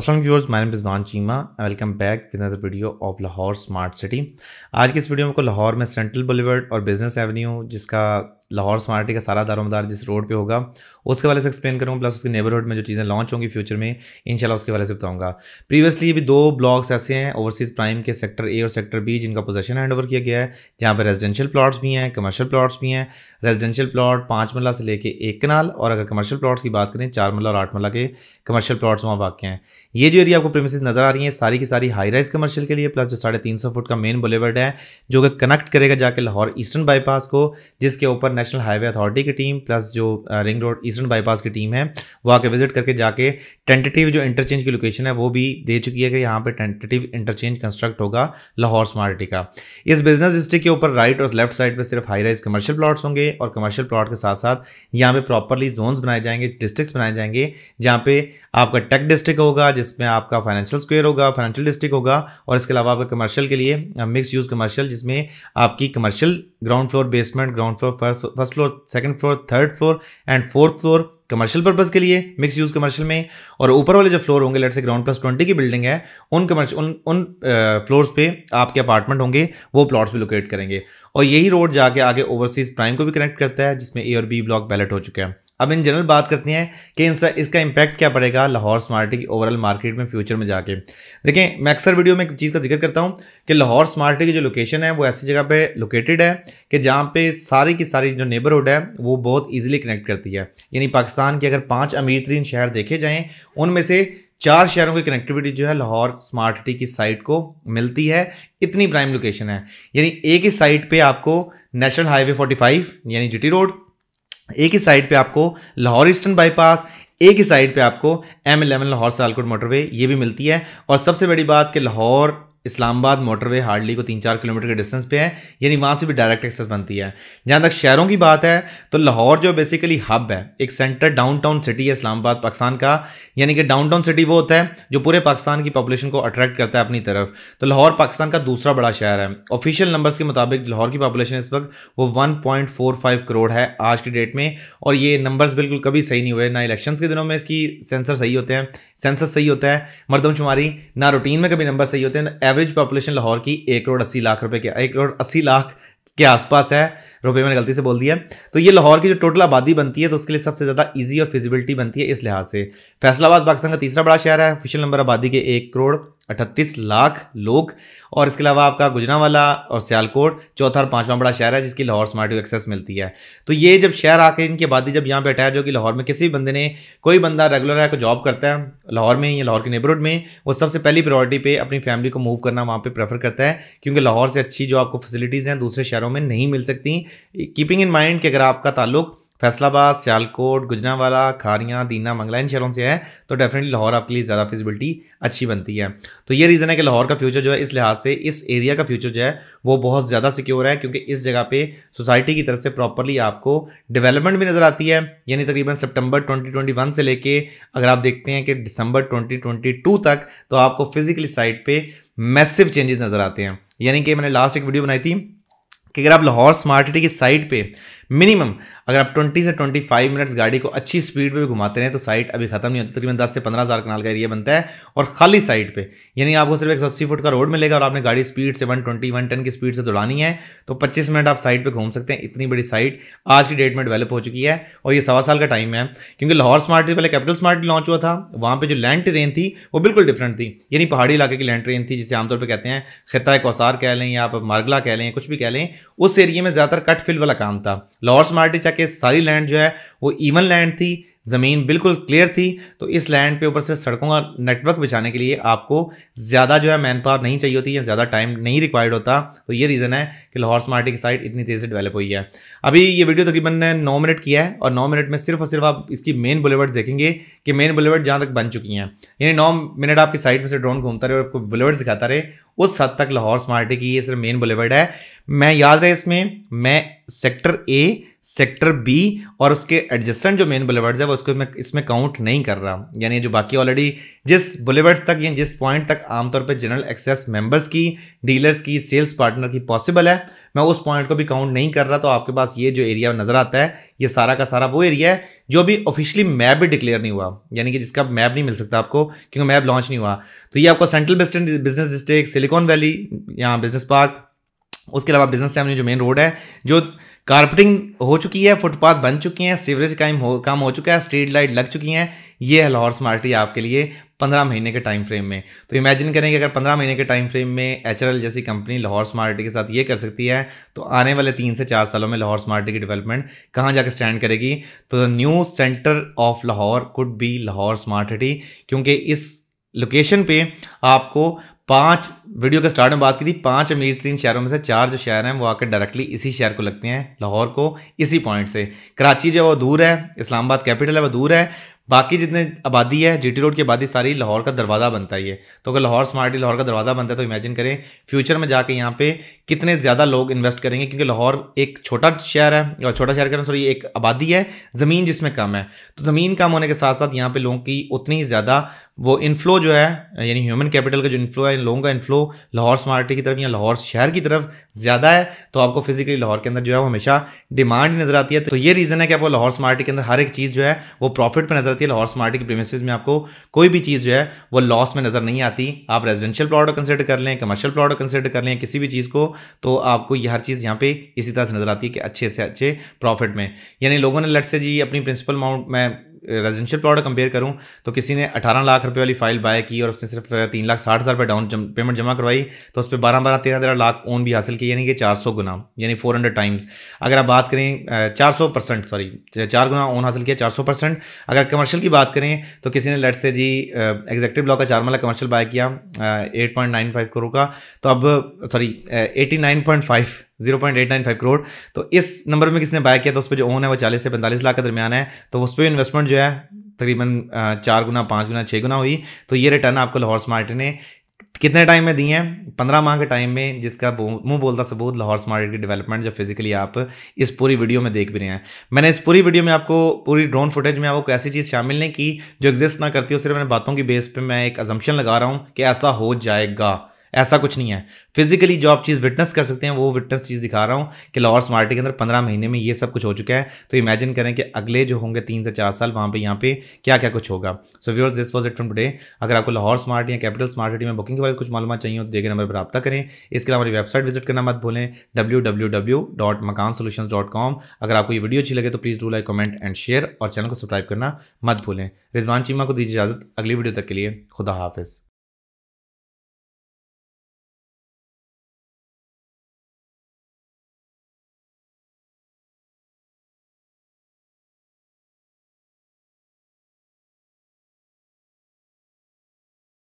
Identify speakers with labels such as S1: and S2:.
S1: असल viewers my name Rizwan Cheema welcome back with other video of Lahore smart city आज की इस वीडियो में को लाहौर में सेंट्रल बुलेवर्ड और बिजनेस एवेन्यू जिसका लाहौर स्मार्ट सिटी का सारा दारोमदार जिस रोड पे होगा उसके वाले से एक्सप्लेन करूँगा प्लस उसके नेबरहुड में जो चीज़ें लॉन्च होंगी फ्यूचर में इनशाला उसके वाले से बताऊँगा प्रीवियसली भी दो ब्लॉक्स ऐसे हैं ओवरसीज़ प्राइम के सेक्टर ए और सेक्टर बी जिनका पोजेशन हैंड ओवर किया गया है जहाँ पर रेजिडेंशियल प्लाट्स भी हैं कमर्शियल प्लाट्स भी हैं रेजिडेंशियल प्लाट पाँच मल्ला से लेकर एक कनाल और अगर कमर्शियल प्लाट्स की बात करें चार मल्ला और आठ मल्ला के कमर्शियल प्लाट्स वहाँ वाक़ हैं ये जो एरिया आपको प्रेमिस नजर आ रही है सारी की सारी हाई राइज कमर्शियल के लिए प्लस जो साढ़े तीन सौ फुट का मेन बुलेवर्ड है जो कि कनेक्ट करेगा जाके लाहौर ईस्टर्न बाईपास को जिसके ऊपर नेशनल हाईवे अथॉरिटी की टीम प्लस जो रिंग रोड ईस्टर्न बाईपास की टीम है वो आके विजिट करके जाके टेंटेटिव जो इंटरचेंज की लोकेशन है वो भी दे चुकी है कि यहाँ पर टेंटेटिव इंटरचेंज कंस्ट्रक्ट होगा लाहौर स्मार्ट का इस बिजनेस डिस्ट्रिक्ट के ऊपर राइट और लेफ्ट साइड पर सिर्फ हाई राइज कमर्शियल प्लाट्स होंगे और कमर्शियल प्लाट के साथ साथ यहाँ पे प्रॉपरली जोन्स बनाए जाएंगे डिस्ट्रिक्ट बनाए जाएंगे जहाँ पे आपका टेक डिस्ट्रिक्ट होगा जिसमें आपका फाइनेंशियल स्क्वेयर होगा फाइनेंशियल डिस्ट्रिक्ट होगा और इसके अलावा आपका कमर्शियल के लिए मिक्स यूज़ कमर्शियल जिसमें आपकी commercial ground floor basement ground floor first floor second floor third floor and fourth floor commercial purpose के लिए मिक्स यूज़ कमर्शियल में और ऊपर वाले जो फ्लोर होंगे let's say ground plus twenty की बिल्डिंग है उन कमर्श उन उन फ्लोर्स पे आपके अपार्टमेंट होंगे वो प्लॉट्स भी लोकेट करेंगे और यही रोड जाके आगे ओवरसीज़ प्राइम को भी कनेक्ट करता है जिसमें ए और बी ब्लॉक बैलेट हो चुका है अब इन जनरल बात करते हैं कि इन इसका इम्पैक्ट क्या पड़ेगा लाहौर स्मार्ट की ओवरऑल मार्केट में फ्यूचर में जाके देखें मैं अक्सर वीडियो में एक चीज़ का जिक्र करता हूँ कि लाहौर स्मार्ट की जो लोकेशन है वो ऐसी जगह पे लोकेटेड है कि जहाँ पे सारी की सारी जो नेबरहुड है वो बहुत ईजिली कनेक्ट करती है यानी पाकिस्तान के अगर पाँच अमीर तरीन शहर देखे जाएँ उनमें से चार शहरों की कनेक्टिविटी जो है लाहौर स्मार्ट सिटी की साइट को मिलती है इतनी प्राइम लोकेशन है यानी एक ही साइट पे आपको नेशनल हाईवे 45 यानी जीटी रोड एक ही साइड पे आपको लाहौर ईस्टर्न बाईपास एक ही साइड पे आपको M eleven Lahore Sialkot motorway ये भी मिलती है और सबसे बड़ी बात कि लाहौर इस्लामाबाद मोटरवे हार्डली को तीन चार किलोमीटर के डिस्टेंस पे है यानी वहाँ से भी डायरेक्ट एक्सेस बनती है जहाँ तक शहरों की बात है तो लाहौर जो बेसिकली हब है एक सेंटर डाउनटाउन सिटी है इस्लामाबाद पाकिस्तान का यानी कि डाउनटाउन सिटी वो होता है जो पूरे पाकिस्तान की पॉपुलेशन को अट्रैक्ट करता है अपनी तरफ तो लाहौर पाकिस्तान का दूसरा बड़ा शहर है ऑफिशियल नंबर्स के मुताबिक लाहौर की पॉपुलेशन इस वक्त वो वन करोड़ है आज की डेट में और ये नंबर्स बिल्कुल कभी सही नहीं हुए ना इलेक्शन के दिनों में इसकी सेंसर सही होते हैं सेंसर सही होता है मरदमशुमारी ना रूटीन में कभी नंबर सही होते हैं एवरेज पॉपुलेशन लाहौर की एक करोड़ अस्सी लाख रुपए के एक करोड़ अस्सी लाख के आसपास है रुपये मैंने गलती से बोल दिया तो ये लाहौर की जो टोटल आबादी बनती है तो उसके लिए सबसे ज़्यादा इजी और फिजिबिलिटी बनती है इस लिहाज से फैसलाबाद पाकिस्तान का तीसरा बड़ा शहर है ऑफिशियल नंबर आबादी के एक करोड़ अठतीस लाख लोग और इसके अलावा आपका गुजरावाला और सियालकोट चौथा और पांचवा बड़ा शहर है जिसकी लाहौर स्मार्ट एक्सेस मिलती है तो ये जब शहर आके इनकी आबादी जब यहाँ पे अटैच होगी लाहौर में किसी भी बंदे ने कोई बंदा रेगुलर है कोई जॉब करता है लाहौर में या लाहौर के नेबरहुड में वो सबसे पहली प्रायोरिटी पर अपनी फैमिली को मूव करना वहाँ पर प्रेफर करता है क्योंकि लाहौर से अच्छी जो आपको फैसिलिटीज़ हैं दूसरे शहर शहरों में नहीं मिल सकती कीपिंग इन माइंड कि अगर आपका ताल्लुक फैसलाबाद सियालकोट गुजरावाला खारियाँ दीना मंगला इन शहरों से है तो डेफिनेटली लाहौर आपके लिए ज़्यादा फिजिबिलिटी अच्छी बनती है तो ये रीज़न है कि लाहौर का फ्यूचर जो है इस लिहाज से इस एरिया का फ्यूचर जो है वो बहुत ज़्यादा सिक्योर है क्योंकि इस जगह पे सोसाइटी की तरफ से प्रॉपरली आपको डेवलपमेंट भी नज़र आती है यानी तकरीबन सितंबर ट्वेंटी से लेके अगर आप देखते हैं कि दिसंबर ट्वेंटी तक तो आपको फिज़िकली साइड पर मैसिव चेंजेस नज़र आते हैं यानी कि मैंने लास्ट एक वीडियो बनाई थी कि अगर आप लाहौर स्मार्ट सिटी की साइट पे मिनिमम अगर आप 20 से 25 मिनट्स गाड़ी को अच्छी स्पीड पे भी घुमाते रहे तो साइट अभी खत्म नहीं होती तकरीबन 10 से 15000 कनाल का एरिया बनता है और खाली साइड पे यानी आपको सिर्फ एक सौ फुट का रोड मिलेगा और आपने गाड़ी स्पीड से वन ट्वेंटी की स्पीड से दौड़ानी है तो पच्चीस मिनट आप साइड पर घूम सकते हैं इतनी बड़ी साइट आज की डेट में डेवलप हो चुकी है और ये सवा साल का टाइम है क्योंकि लाहौर स्मार्ट पहले कैपिटल स्मार्ट लॉन्च हुआ था वहाँ पर जो लैंड ट्रेन थी वो बिल्कुल डिफरेंट थी यानी पहाड़ी इलाके की लैंड ट्रेन थी जिसे आमतौर पर कहते हैं खिता कोसार कह लें या आप मार्गला कह लें कुछ भी कह लें उस एरिए में ज़्यादातर कट फिल वाला काम था लॉर्ड्स मार्टिचा के सारी लैंड जो है वो इवन लैंड थी ज़मीन बिल्कुल क्लियर थी तो इस लैंड पे ऊपर से सड़कों का नेटवर्क बिछाने के लिए आपको ज़्यादा जो है मैन पावर नहीं चाहिए होती या ज़्यादा टाइम नहीं रिक्वायर्ड होता तो ये रीज़न है कि लाहौर स्मार्टी की साइट इतनी तेज़ी से डेवलप हुई है अभी ये वीडियो तकरीबन नौ मिनट किया है और नौ मिनट में सिर्फ और सिर्फ आप इसकी मेन बुलेवर्ड देखेंगे कि मेन बुलेवर्ड जहाँ तक बन चुकी हैं यानी नौ मिनट आपकी साइड में से ड्रोन घूमता रहे और आपको बुलेवर्ड दिखाता रहे उस हद तक लाहौर स्मार्टी की ये सिर्फ मेन बुलेवर्ड है मैं याद रहे इसमें मैं सेक्टर ए सेक्टर बी और उसके एडजस्टेंट जो मेन बुलेवर्ड्स है वो उसको मैं इसमें काउंट नहीं कर रहा यानी जो बाकी ऑलरेडी जिस बुलेवर्ड्स तक या जिस पॉइंट तक आमतौर पर जनरल एक्सेस मेंबर्स की डीलर्स की सेल्स पार्टनर की पॉसिबल है मैं उस पॉइंट को भी काउंट नहीं कर रहा तो आपके पास ये जो एरिया नज़र आता है ये सारा का सारा वो एरिया है जो भी ऑफिशियली मैप भी डिक्लेयर नहीं हुआ यानी कि जिसका मैप नहीं मिल सकता आपको क्योंकि मैप लॉन्च नहीं हुआ तो ये आपको central western business district silicon valley यहाँ बिजनेस पार्क उसके अलावा बिजनेस एवन्यू जो मेन रोड है जो कारपेटिंग हो चुकी है फुटपाथ बन चुकी हैं सीवरेज काम हो काम हो चुका है स्ट्रीट लाइट लग चुकी हैं ये है लाहौर स्मार्टी आपके लिए पंद्रह महीने के टाइम फ्रेम में तो इमेजिन करें कि अगर पंद्रह महीने के टाइम फ्रेम में एच जैसी कंपनी लाहौर स्मार्टी के साथ ये कर सकती है तो आने वाले तीन से चार सालों में लाहौर स्मार्टी की डेवलपमेंट कहाँ जाकर स्टैंड करेगी तो the new centre of Lahore could be Lahore smart city क्योंकि इस लोकेशन पे आपको पांच वीडियो के स्टार्ट में बात की थी पांच अमीर तीन शहरों में से चार जो शहर हैं वो आकर डायरेक्टली इसी शहर को लगते हैं लाहौर को इसी पॉइंट से कराची जो है वो दूर है इस्लामाबाद कैपिटल है वो दूर है बाकी जितने आबादी है जीटी रोड की आबादी सारी लाहौर का दरवाज़ा बनता ही है तो अगर लाहौर स्मार्ट लाहौर का दरवाज़ा बनता है तो इमेजिन करें फ्यूचर में जाके यहाँ पे कितने ज़्यादा लोग इन्वेस्ट करेंगे क्योंकि लाहौर एक छोटा शहर है और छोटा शहर के अनुसार सॉरी एक आबादी है ज़मीन जिसमें कम है तो ज़मीन कम होने के साथ साथ यहाँ पर लोगों की उतनी ज़्यादा वो इनफ्लो जो है यानी ह्यूमन कैपिटल का जो इनफ्लो है इन लोगों का इनफ्लो लाहौर स्मार्टी की तरफ या लाहौर शहर की तरफ ज़्यादा है तो आपको फिजिकली लाहौर के अंदर जो है वो हमेशा डिमांड नज़र आती है तो ये रीज़न है कि आपको लाहौर स्मार्टी के अंदर हर एक चीज़ जो है वो प्रॉफिट पर नज़र आती है लाहौर स्मार्टी के प्रेमिस में आपको कोई भी चीज़ जो है वो लॉस में नज़र नहीं आती आप रेजिडेंशियल प्लाट कंसिडर कर लें कमर्शियल प्लाट कंसिडर कर लें किसी भी चीज़ को तो आपको ये हर चीज़ यहाँ पर इसी तरह से नज़र आती है कि अच्छे से अच्छे प्रॉफिट में यानी लोगों ने लट से जी अपनी प्रिंसिपल अमाउंट में रेजिडेंशियल प्लॉट कंपेयर करूँ तो किसी ने अठारह लाख रुपये वाली फाइल बाय की और उसने सिर्फ तीन लाख साठ हज़ार रुपये डाउन जम, पेमेंट जमा करवाई तो उस पर बारह बारह तेरह तेरह लाख ओन भी हासिल किया यानी कि चार सौ गुना यानी फोर हंड्रेड टाइम्स अगर आप बात करें चार सौ परसेंट सॉरी चार गुना ओन हासिल किया चार सौ परसेंट अगर कमर्शियल की बात करें तो किसी ने लेट से जी एग्जेक्टिव ब्लॉक का चार माला कमर्शियल बाय किया eight point nine five crore का तो अब sorry eighty nine point five zero point eight nine five crore तो इस नंबर में किसने बाय किया तो उस पर जो ओन है वो चालीस से पैंतालीस लाख के दरमियान है तो उस पर इन्वेस्टमेंट जो है तकरीबन चार गुना पाँच गुना छः गुना हुई तो ये रिटर्न आपको लाहौर स्मार्ट ने कितने टाइम में दी हैं पंद्रह माह के टाइम में जिसका मुंह बोलता सबूत लाहौर स्मार्ट की डेवलपमेंट जो फिजिकली आप इस पूरी वीडियो में देख भी रहे हैं मैंने इस पूरी वीडियो में आपको पूरी ड्रोन फुटेज में आपको ऐसी चीज़ शामिल नहीं की जो एग्जिस्ट ना करती हो सिर्फ मैंने बातों की बेस पर मैं एक अजम्पन लगा रहा हूँ कि ऐसा हो जाएगा ऐसा कुछ नहीं है फिजिकली जो आप चीज़ विटनेस कर सकते हैं वो विटनेस चीज़ दिखा रहा हूँ कि लाहौर स्मार्टी के अंदर पंद्रह महीने में ये सब कुछ हो चुका है तो इमेजिन करें कि अगले जो होंगे तीन से चार साल वहाँ पर यहाँ पे क्या क्या कुछ होगा so viewers this was it from today अगर आपको लाहौर स्मार्ट या कैपिटल स्मार्ट सिटी में बुकिंग के बारे में कुछ मालूम चाहिए तो देखे नंबर पर रब्ता करें इसके अलावा हमारी वेबसाइट विजिट करना मत भूलें W W W dot Makaan solution dot com अगर आपको ये वीडियो अच्छी लगे तो please do like comment and share और चैनल को सब्सक्राइब करना मत भूलें रिजवान चीमा को दीजिए इजाज़त अगली वीडियो तक के लिए खुदा हाफिज़